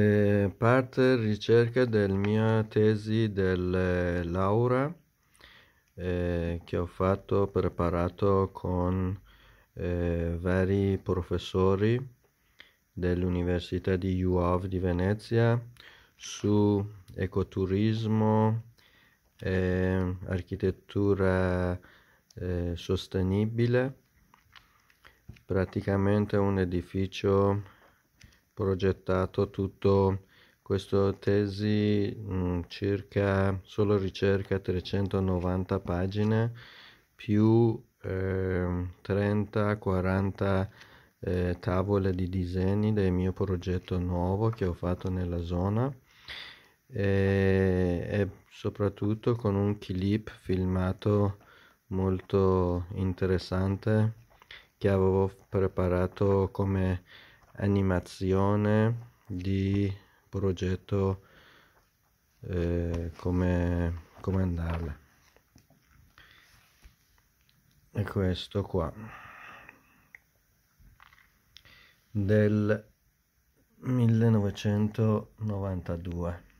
Eh, parte ricerca della mia tesi del eh, laurea eh, che ho fatto preparato con eh, vari professori dell'Università di UOV di Venezia su ecoturismo, e architettura eh, sostenibile, praticamente un edificio progettato tutto questo tesi mh, mm, circa solo ricerca 390 pagine più eh, 30-40 eh, tavole di disegni del mio progetto nuovo che ho fatto nella zona e, e soprattutto con un clip filmato molto interessante che avevo preparato come animazione di progetto eh, come, come andarle e questo qua del 1992